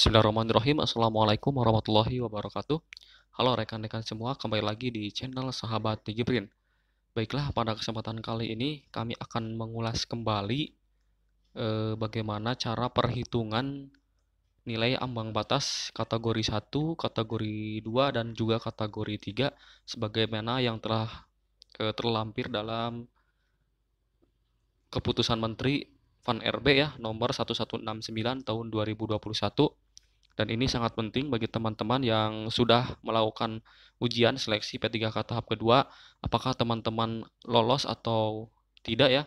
Bismillahirrahmanirrahim. Assalamualaikum warahmatullahi wabarakatuh. Halo rekan-rekan semua, kembali lagi di channel Sahabat Digiprint. Baiklah, pada kesempatan kali ini kami akan mengulas kembali eh, bagaimana cara perhitungan nilai ambang batas kategori 1, kategori 2, dan juga kategori 3 sebagaimana yang telah eh, terlampir dalam keputusan Menteri Van RB ya nomor 1169 tahun 2021 dan ini sangat penting bagi teman-teman yang sudah melakukan ujian seleksi P3K tahap kedua, apakah teman-teman lolos atau tidak ya.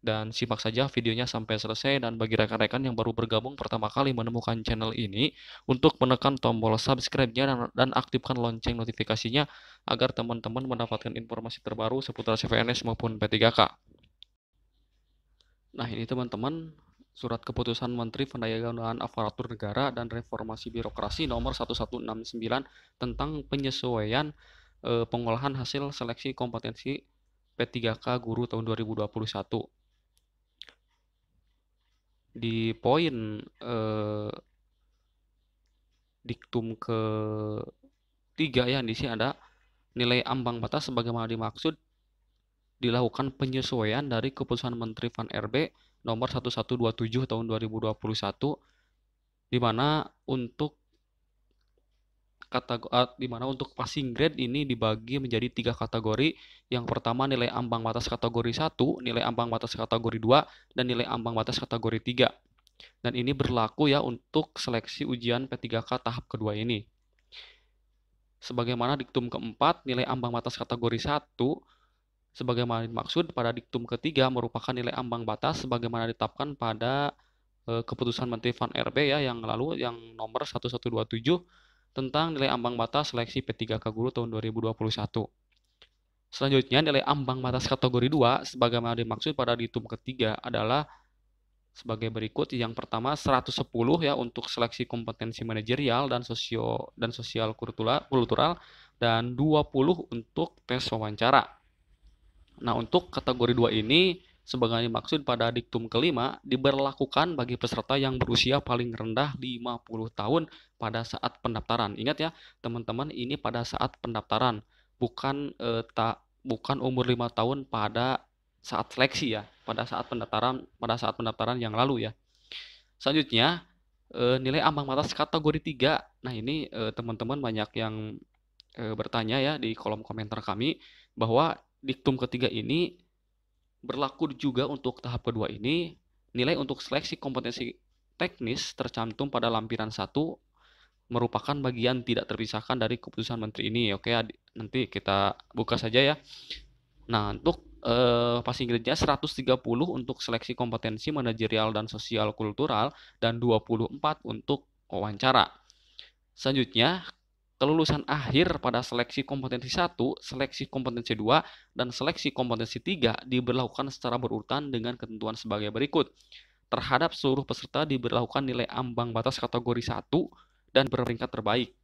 Dan simak saja videonya sampai selesai dan bagi rekan-rekan yang baru bergabung pertama kali menemukan channel ini untuk menekan tombol subscribe-nya dan, aktifkan lonceng notifikasinya agar teman-teman mendapatkan informasi terbaru seputar CVNS maupun P3K. Nah ini teman-teman Surat Keputusan Menteri Pendayagunaan Aparatur Negara dan Reformasi Birokrasi nomor 1169 tentang penyesuaian e, pengolahan hasil seleksi kompetensi P3K guru tahun 2021. Di poin e, diktum ke tiga ya di sini ada nilai ambang batas sebagaimana dimaksud dilakukan penyesuaian dari keputusan Menteri Van RB nomor 1127 tahun 2021 di mana untuk kategori eh, di mana untuk passing grade ini dibagi menjadi tiga kategori. Yang pertama nilai ambang batas kategori 1, nilai ambang batas kategori 2, dan nilai ambang batas kategori 3. Dan ini berlaku ya untuk seleksi ujian P3K tahap kedua ini. Sebagaimana diktum keempat, nilai ambang batas kategori 1 sebagaimana dimaksud pada diktum ketiga merupakan nilai ambang batas sebagaimana ditetapkan pada eh, keputusan Menteri Van RB ya yang lalu yang nomor 1127 tentang nilai ambang batas seleksi P3K guru tahun 2021. Selanjutnya nilai ambang batas kategori 2 sebagaimana dimaksud pada diktum ketiga adalah sebagai berikut yang pertama 110 ya untuk seleksi kompetensi manajerial dan sosio dan sosial kultural dan 20 untuk tes wawancara. Nah, untuk kategori 2 ini sebagai maksud pada diktum kelima diberlakukan bagi peserta yang berusia paling rendah 50 tahun pada saat pendaftaran. Ingat ya, teman-teman, ini pada saat pendaftaran, bukan eh, tak bukan umur 5 tahun pada saat seleksi ya, pada saat pendaftaran pada saat pendaftaran yang lalu ya. Selanjutnya, eh, nilai ambang batas kategori 3. Nah, ini eh, teman-teman eh, banyak yang eh, bertanya ya di kolom komentar kami bahwa diktum ketiga ini berlaku juga untuk tahap kedua ini. Nilai untuk seleksi kompetensi teknis tercantum pada lampiran satu merupakan bagian tidak terpisahkan dari keputusan menteri ini. Oke, nanti kita buka saja ya. Nah, untuk eh, bahasa Inggrisnya 130 untuk seleksi kompetensi manajerial dan sosial kultural dan 24 untuk wawancara. Selanjutnya, kelulusan akhir pada seleksi kompetensi 1, seleksi kompetensi 2, dan seleksi kompetensi 3 diberlakukan secara berurutan dengan ketentuan sebagai berikut. Terhadap seluruh peserta diberlakukan nilai ambang batas kategori 1 dan berperingkat terbaik.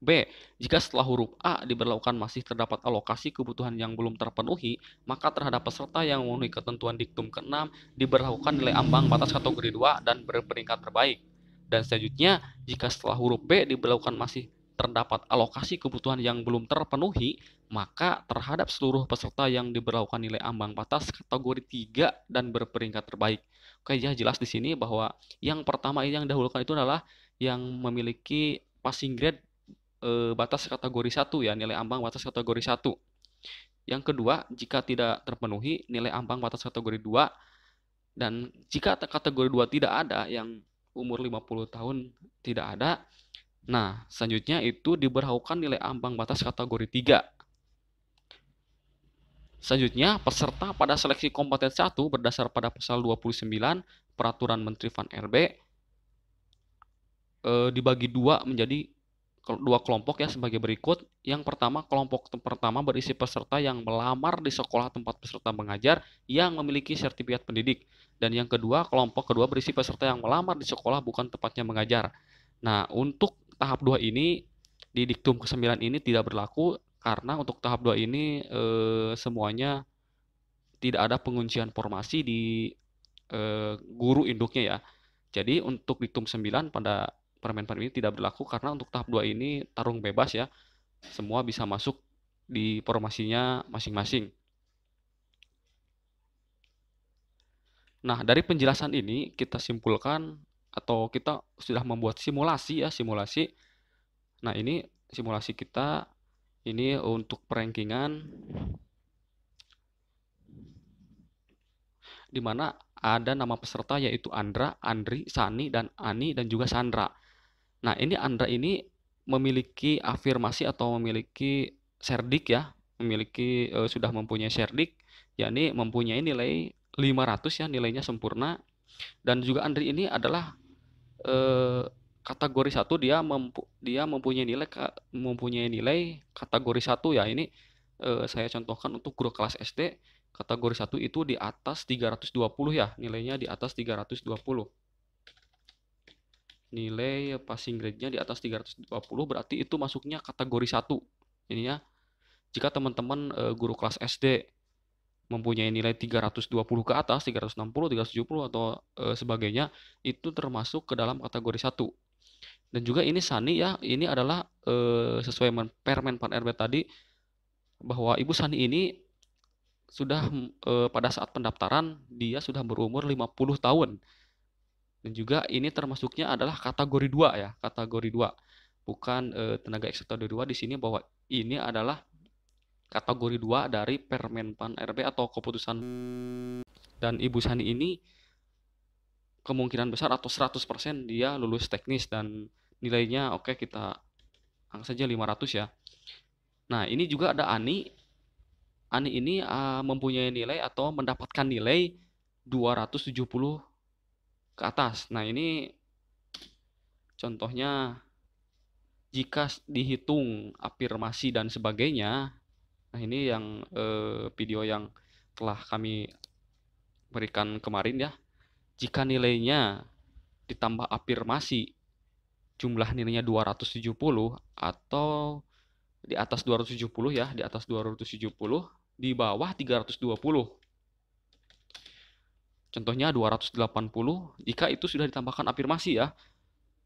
B. Jika setelah huruf A diberlakukan masih terdapat alokasi kebutuhan yang belum terpenuhi, maka terhadap peserta yang memenuhi ketentuan diktum ke-6 diberlakukan nilai ambang batas kategori 2 dan berperingkat terbaik. Dan selanjutnya, jika setelah huruf B diberlakukan masih terdapat alokasi kebutuhan yang belum terpenuhi, maka terhadap seluruh peserta yang diberlakukan nilai ambang batas kategori 3 dan berperingkat terbaik. Oke, ya jelas di sini bahwa yang pertama yang dahulukan itu adalah yang memiliki passing grade e, batas kategori 1 ya, nilai ambang batas kategori 1. Yang kedua, jika tidak terpenuhi nilai ambang batas kategori 2 dan jika kategori 2 tidak ada yang umur 50 tahun tidak ada. Nah, selanjutnya itu diberhaukan nilai ambang batas kategori 3. Selanjutnya, peserta pada seleksi kompetensi 1 berdasar pada pasal 29 Peraturan Menteri Van RB e, eh, dibagi dua menjadi dua kelompok ya sebagai berikut. Yang pertama, kelompok pertama berisi peserta yang melamar di sekolah tempat peserta mengajar yang memiliki sertifikat pendidik. Dan yang kedua, kelompok kedua berisi peserta yang melamar di sekolah bukan tempatnya mengajar. Nah, untuk tahap dua ini di diktum ke-9 ini tidak berlaku karena untuk tahap dua ini e, semuanya tidak ada penguncian formasi di e, guru induknya ya. Jadi untuk diktum 9 pada permen-permen ini tidak berlaku karena untuk tahap 2 ini tarung bebas ya. Semua bisa masuk di formasinya masing-masing. Nah, dari penjelasan ini kita simpulkan atau kita sudah membuat simulasi ya, simulasi. Nah, ini simulasi kita ini untuk perankingan di mana ada nama peserta yaitu Andra, Andri, Sani dan Ani dan juga Sandra. Nah, ini Andra ini memiliki afirmasi atau memiliki serdik ya, memiliki e, sudah mempunyai serdik, yakni mempunyai nilai 500 ya, nilainya sempurna. Dan juga Andri ini adalah e, kategori satu dia mempu, dia mempunyai nilai mempunyai nilai kategori satu ya. Ini e, saya contohkan untuk guru kelas SD, kategori satu itu di atas 320 ya, nilainya di atas 320 nilai passing grade-nya di atas 320 berarti itu masuknya kategori 1. Ininya jika teman-teman eh, guru kelas SD mempunyai nilai 320 ke atas, 360, 370 atau eh, sebagainya itu termasuk ke dalam kategori 1. Dan juga ini Sani ya, ini adalah eh, sesuai men, Permen Pan RB tadi bahwa Ibu Sani ini sudah pada saat pendaftaran dia sudah berumur 50 tahun dan juga ini termasuknya adalah kategori 2 ya, kategori 2. Bukan e, tenaga eksekutor 2 di sini bahwa ini adalah kategori 2 dari Permenpan RB atau keputusan dan Ibu Sani ini kemungkinan besar atau 100% dia lulus teknis dan nilainya oke okay, kita angkat saja 500 ya. Nah, ini juga ada Ani. Ani ini uh, mempunyai nilai atau mendapatkan nilai 270 ke atas. Nah, ini contohnya jika dihitung afirmasi dan sebagainya. Nah, ini yang eh, video yang telah kami berikan kemarin ya. Jika nilainya ditambah afirmasi jumlah nilainya 270 atau di atas 270 ya, di atas 270, di bawah 320. Contohnya 280 jika itu sudah ditambahkan afirmasi ya.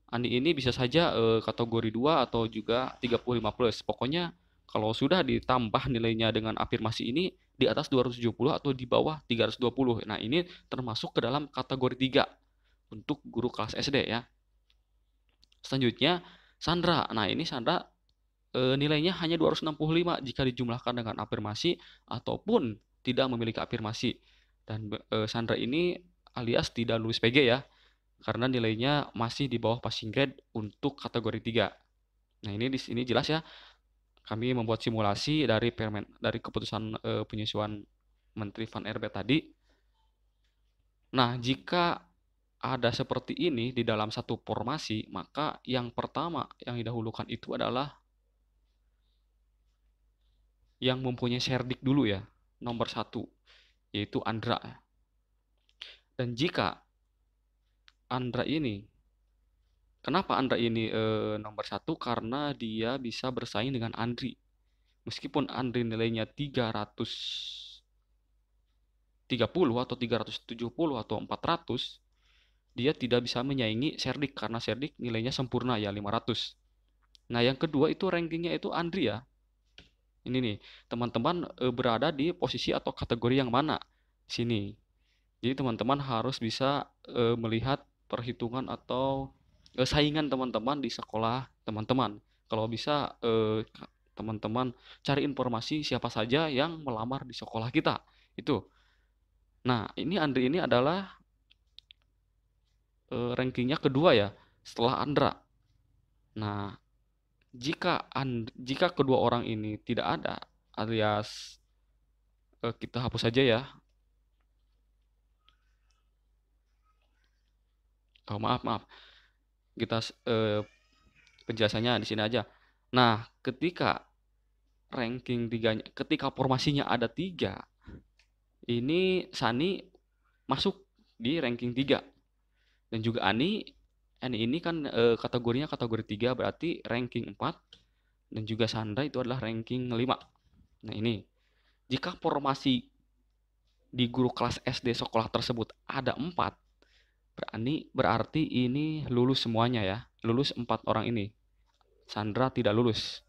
Andi ini bisa saja e, kategori 2 atau juga 35 plus. Pokoknya kalau sudah ditambah nilainya dengan afirmasi ini di atas 270 atau di bawah 320. Nah, ini termasuk ke dalam kategori 3 untuk guru kelas SD ya. Selanjutnya Sandra. Nah, ini Sandra e, nilainya hanya 265 jika dijumlahkan dengan afirmasi ataupun tidak memiliki afirmasi. Dan e, Sandra ini alias tidak lulus PG ya, karena nilainya masih di bawah passing grade untuk kategori 3. Nah, ini di sini jelas ya. Kami membuat simulasi dari permen dari keputusan e, eh, penyesuaian Menteri Van RB tadi. Nah, jika ada seperti ini di dalam satu formasi, maka yang pertama yang didahulukan itu adalah yang mempunyai serdik dulu ya, nomor satu yaitu andra. Dan jika andra ini, kenapa andra ini e, nomor satu? Karena dia bisa bersaing dengan Andri. Meskipun Andri nilainya 330 atau 370 atau 400, dia tidak bisa menyaingi Serdik karena Serdik nilainya sempurna ya 500. Nah yang kedua itu rankingnya itu Andri ya, ini nih teman-teman e, berada di posisi atau kategori yang mana sini jadi teman-teman harus bisa e, melihat perhitungan atau e, saingan teman-teman di sekolah teman-teman kalau bisa e, teman-teman cari informasi siapa saja yang melamar di sekolah kita itu nah ini Andri ini adalah e, rankingnya kedua ya setelah Andra nah jika and, jika kedua orang ini tidak ada alias eh, kita hapus saja ya oh maaf maaf kita eh, penjelasannya di sini aja nah ketika ranking tiganya ketika formasinya ada tiga ini Sani masuk di ranking tiga dan juga Ani And ini kan e, kategorinya kategori 3 berarti ranking 4 dan juga Sandra itu adalah ranking 5. Nah, ini. Jika formasi di guru kelas SD sekolah tersebut ada 4, berani berarti ini lulus semuanya ya. Lulus 4 orang ini. Sandra tidak lulus.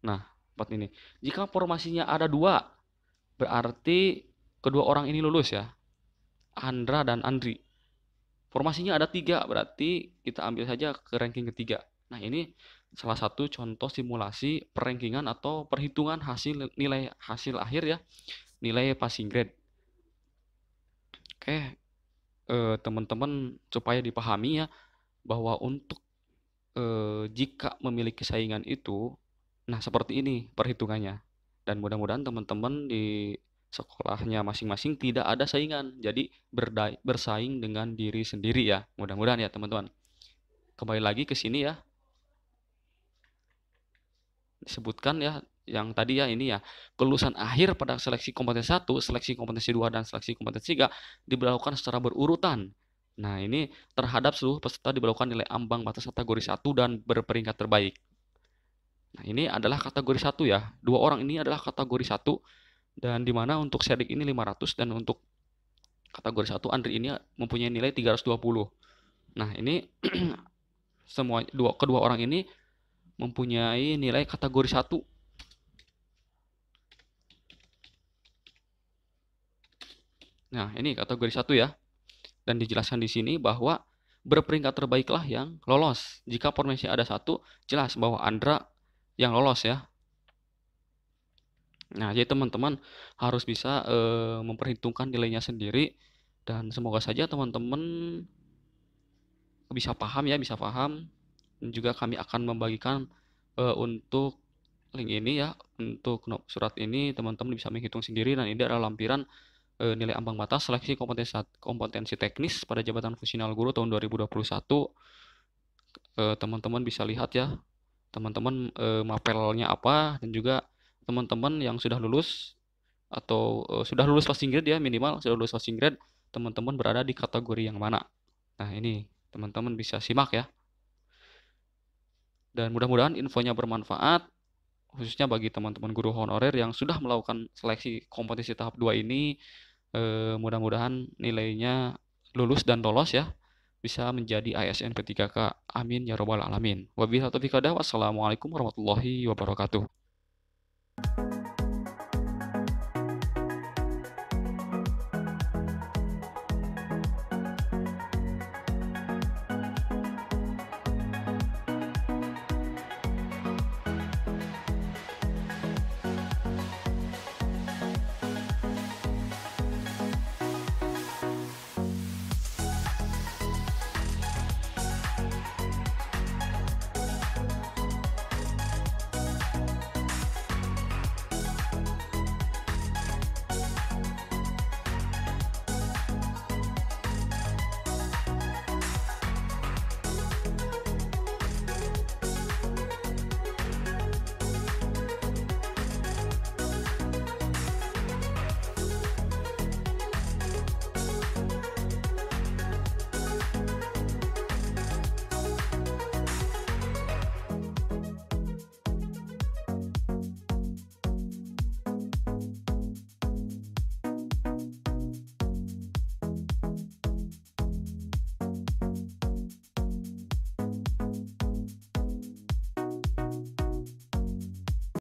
Nah, empat ini. Jika formasinya ada dua, berarti kedua orang ini lulus ya. Andra dan Andri. Formasinya ada tiga, berarti kita ambil saja ke ranking ketiga. Nah ini salah satu contoh simulasi perrankingan atau perhitungan hasil nilai hasil akhir ya, nilai passing grade. Oke, eh, teman-teman eh, supaya dipahami ya bahwa untuk eh, jika memiliki saingan itu, nah seperti ini perhitungannya. Dan mudah-mudahan teman-teman di sekolahnya masing-masing tidak ada saingan. Jadi berdai, bersaing dengan diri sendiri ya. Mudah-mudahan ya teman-teman. Kembali lagi ke sini ya. Disebutkan ya yang tadi ya ini ya. Kelulusan akhir pada seleksi kompetensi 1, seleksi kompetensi 2 dan seleksi kompetensi 3 diberlakukan secara berurutan. Nah, ini terhadap seluruh peserta diberlakukan nilai ambang batas kategori 1 dan berperingkat terbaik. Nah, ini adalah kategori 1 ya. Dua orang ini adalah kategori 1 dan di mana untuk Sherik ini 500 dan untuk kategori 1 Andri ini mempunyai nilai 320 nah ini semua dua kedua orang ini mempunyai nilai kategori 1 nah ini kategori 1 ya dan dijelaskan di sini bahwa berperingkat terbaiklah yang lolos. Jika formasi ada satu, jelas bahwa Andra yang lolos ya. Nah, jadi teman-teman harus bisa eh, memperhitungkan nilainya sendiri dan semoga saja teman-teman bisa paham ya, bisa paham. Dan juga kami akan membagikan eh, untuk link ini ya, untuk surat ini teman-teman bisa menghitung sendiri dan ini adalah lampiran eh, nilai ambang batas seleksi kompetensi kompetensi teknis pada jabatan fungsional guru tahun 2021. Teman-teman bisa lihat ya, teman-teman mapelnya apa dan juga teman-teman yang sudah lulus atau e, sudah lulus passing grade ya minimal sudah lulus passing grade teman-teman berada di kategori yang mana. Nah, ini teman-teman bisa simak ya. Dan mudah-mudahan infonya bermanfaat khususnya bagi teman-teman guru honorer yang sudah melakukan seleksi kompetisi tahap 2 ini e, mudah-mudahan nilainya lulus dan lolos ya bisa menjadi ASN P3K. Amin ya robbal alamin. Wabillahi taufiq wassalamualaikum warahmatullahi wabarakatuh.